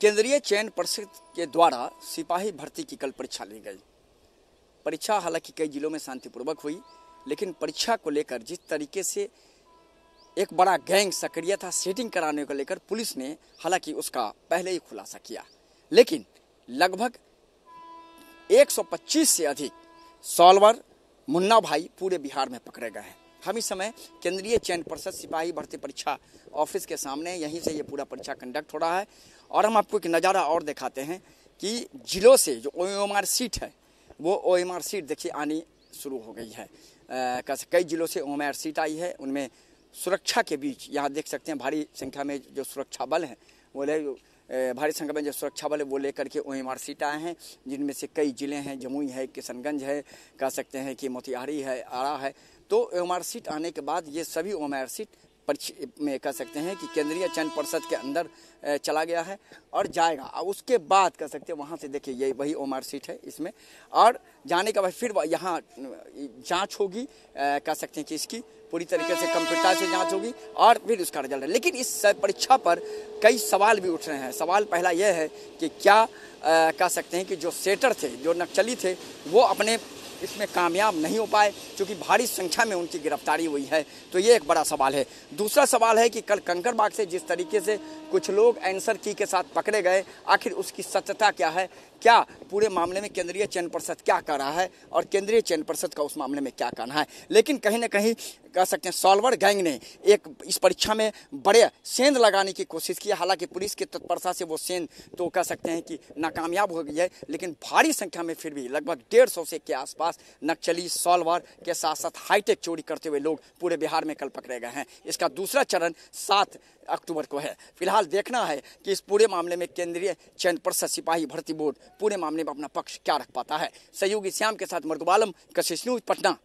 केंद्रीय चयन परिषद के द्वारा सिपाही भर्ती की कल परीक्षा ली गई परीक्षा हालांकि कई जिलों में शांतिपूर्वक हुई लेकिन परीक्षा को लेकर जिस तरीके से एक बड़ा गैंग सक्रिय था सेटिंग कराने को लेकर पुलिस ने हालांकि उसका पहले ही खुलासा किया लेकिन लगभग 125 से अधिक सॉल्वर मुन्ना भाई पूरे बिहार में पकड़े गए हैं हम इस समय केंद्रीय चयन परिषद सिपाही भर्ती परीक्षा ऑफिस के सामने यहीं से ये पूरा परीक्षा कंडक्ट हो रहा है और हम आपको एक नज़ारा और दिखाते हैं कि जिलों से जो ओ एम सीट है वो ओ एम सीट देखिए आनी शुरू हो गई है कई जिलों से ओ सीट आई है उनमें सुरक्षा के बीच यहाँ देख सकते हैं भारी संख्या में जो सुरक्षा बल हैं वो भारी संख्या में जो सुरक्षा बल वो लेकर के ओ एम आर सीट आए हैं जिनमें से कई ज़िले हैं जमुई है किशनगंज है कह सकते हैं कि मोतिहारी है आरा है तो ओ एम आर सीट आने के बाद ये सभी ओ एम आर सीट परिच में कह सकते हैं कि केंद्रीय चयन परिषद के अंदर चला गया है और जाएगा और उसके बाद कह सकते हैं वहाँ से देखिए ये वही ओमार सीट है इसमें और जाने के बाद फिर यहाँ जांच होगी कह सकते हैं कि इसकी पूरी तरीके से कंप्यूटर से जांच होगी और फिर उसका रिजल्ट है लेकिन इस परीक्षा पर कई सवाल भी उठ रहे हैं सवाल पहला यह है कि क्या कह सकते हैं कि जो सेटर थे जो नक्सली थे वो अपने इसमें कामयाब नहीं हो पाए क्योंकि भारी संख्या में उनकी गिरफ्तारी हुई है तो ये एक बड़ा सवाल है दूसरा सवाल है कि कल कंकड़बाग से जिस तरीके से कुछ लोग एंसर की के साथ पकड़े गए आखिर उसकी सत्यता क्या है क्या पूरे मामले में केंद्रीय चयन परिषद क्या कर रहा है और केंद्रीय चयन परिषद का उस मामले में क्या कहना है लेकिन कहीं ना कहीं कह सकते हैं सॉल्वर गैंग ने एक इस परीक्षा में बड़े सेंध लगाने की कोशिश की हालांकि पुलिस की तत्परता से वो सेंध तो कह सकते हैं कि नाकामयाब हो गई है लेकिन भारी संख्या में फिर भी लगभग डेढ़ सौ से के आसपास पास नक्सली सॉल्वर के साथ साथ हाईटेक चोरी करते हुए लोग पूरे बिहार में कल पकड़े गए हैं इसका दूसरा चरण सात अक्टूबर को है फिलहाल देखना है कि इस पूरे मामले में केंद्रीय चयन पर्षद सिपाही भर्ती बोर्ड पूरे मामले में अपना पक्ष क्या रख पाता है सहयोगी श्याम के साथ मर्गुबालम कशिश न्यूज पटना